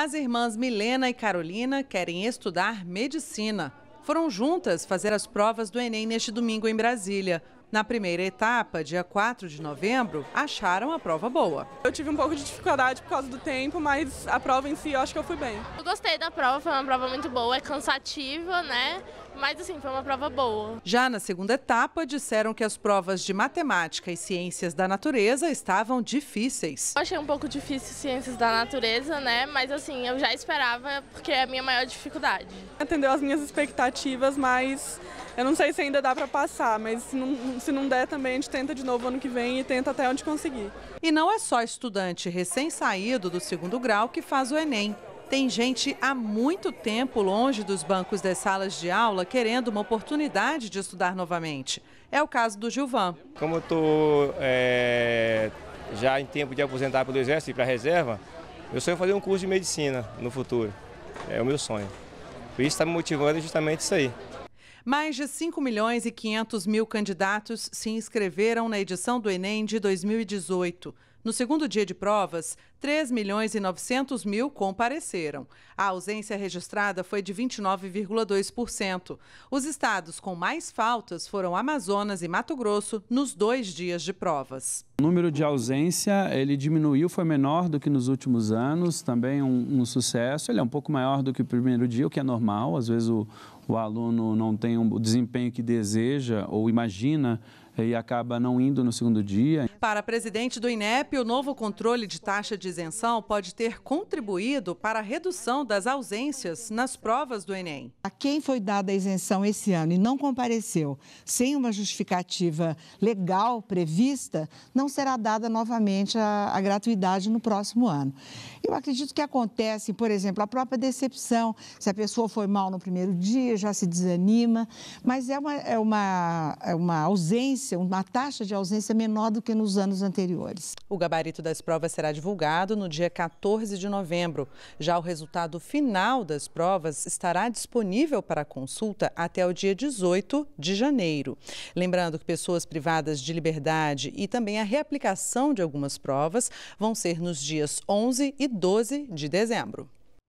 As irmãs Milena e Carolina querem estudar medicina. Foram juntas fazer as provas do Enem neste domingo em Brasília. Na primeira etapa, dia 4 de novembro, acharam a prova boa. Eu tive um pouco de dificuldade por causa do tempo, mas a prova em si eu acho que eu fui bem. Eu gostei da prova, foi uma prova muito boa, é cansativa, né? Mas assim, foi uma prova boa. Já na segunda etapa, disseram que as provas de matemática e ciências da natureza estavam difíceis. Eu achei um pouco difícil ciências da natureza, né? Mas assim, eu já esperava, porque é a minha maior dificuldade. Atendeu as minhas expectativas, mas eu não sei se ainda dá para passar, mas se não, se não der também, a gente tenta de novo ano que vem e tenta até onde conseguir. E não é só estudante recém-saído do segundo grau que faz o Enem. Tem gente há muito tempo longe dos bancos das salas de aula querendo uma oportunidade de estudar novamente. É o caso do Gilvan. Como eu estou é, já em tempo de aposentar pelo Exército e para a reserva, meu sonho é fazer um curso de medicina no futuro. É o meu sonho. Isso está me motivando justamente isso aí. Mais de 5 milhões e 500 mil candidatos se inscreveram na edição do Enem de 2018. No segundo dia de provas, 3 milhões e 900 mil compareceram. A ausência registrada foi de 29,2%. Os estados com mais faltas foram Amazonas e Mato Grosso nos dois dias de provas. O número de ausência ele diminuiu, foi menor do que nos últimos anos, também um, um sucesso. Ele é um pouco maior do que o primeiro dia, o que é normal. Às vezes o, o aluno não tem o um desempenho que deseja ou imagina e acaba não indo no segundo dia. Para a presidente do INEP, o novo controle de taxa de isenção pode ter contribuído para a redução das ausências nas provas do Enem. A quem foi dada a isenção esse ano e não compareceu sem uma justificativa legal prevista, não será dada novamente a, a gratuidade no próximo ano. Eu acredito que acontece, por exemplo, a própria decepção, se a pessoa foi mal no primeiro dia, já se desanima, mas é uma, é uma, é uma ausência ausência, uma taxa de ausência menor do que nos anos anteriores. O gabarito das provas será divulgado no dia 14 de novembro. Já o resultado final das provas estará disponível para consulta até o dia 18 de janeiro. Lembrando que pessoas privadas de liberdade e também a reaplicação de algumas provas vão ser nos dias 11 e 12 de dezembro.